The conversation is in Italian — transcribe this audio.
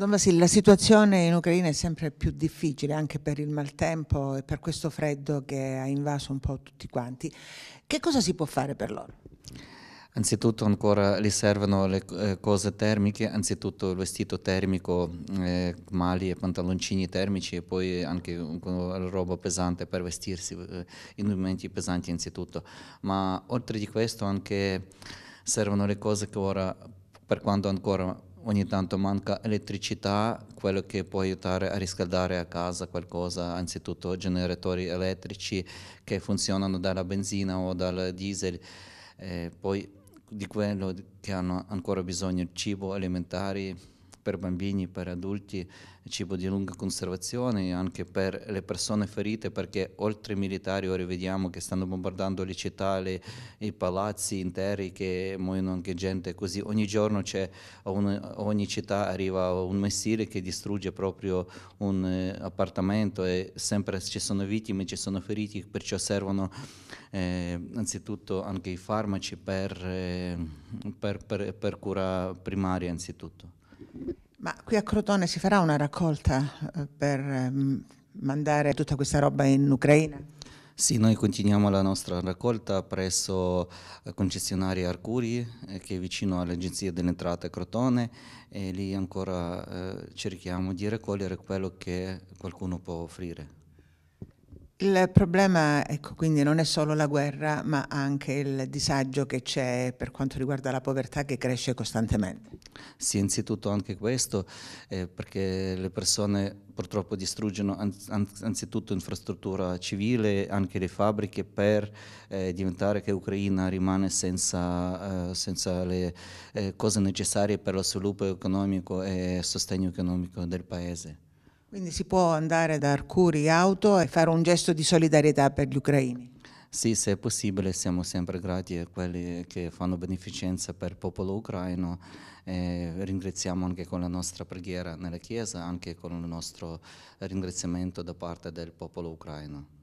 Don Vasili, la situazione in Ucraina è sempre più difficile anche per il maltempo e per questo freddo che ha invaso un po' tutti quanti. Che cosa si può fare per loro? Anzitutto ancora gli servono le eh, cose termiche, anzitutto il vestito termico, eh, mali e pantaloncini termici e poi anche roba pesante per vestirsi, eh, indumenti pesanti anzitutto. Ma oltre di questo anche servono le cose che ora, per quanto ancora ogni tanto manca elettricità, quello che può aiutare a riscaldare a casa qualcosa, anzitutto generatori elettrici che funzionano dalla benzina o dal diesel, eh, poi di quello che hanno ancora bisogno, cibo, alimentari, per bambini, per adulti, cibo di lunga conservazione, anche per le persone ferite, perché oltre ai militari ora vediamo che stanno bombardando le città, le, i palazzi interi, che muoiono anche gente così. Ogni giorno c'è, a ogni città arriva un missile che distrugge proprio un eh, appartamento e sempre ci sono vittime, ci sono feriti, perciò servono eh, anzitutto anche i farmaci per, eh, per, per, per cura primaria anzitutto. Ma qui a Crotone si farà una raccolta eh, per ehm, mandare tutta questa roba in Ucraina? Sì, noi continuiamo la nostra raccolta presso la eh, concessionaria Arcuri, eh, che è vicino all'Agenzia dell'Entrata Entrate Crotone, e lì ancora cerchiamo di raccogliere quello che qualcuno può offrire. Il problema, ecco, quindi non è solo la guerra, ma anche il disagio che c'è per quanto riguarda la povertà che cresce costantemente. Sì, anzitutto anche questo, eh, perché le persone purtroppo distruggono anzitutto infrastruttura civile, anche le fabbriche, per eh, diventare che l'Ucraina rimane senza, eh, senza le eh, cose necessarie per lo sviluppo economico e sostegno economico del paese. Quindi si può andare da Arcuri Auto e fare un gesto di solidarietà per gli ucraini? Sì, se è possibile, siamo sempre grati a quelli che fanno beneficenza per il popolo ucraino. E ringraziamo anche con la nostra preghiera nella Chiesa, anche con il nostro ringraziamento da parte del popolo ucraino.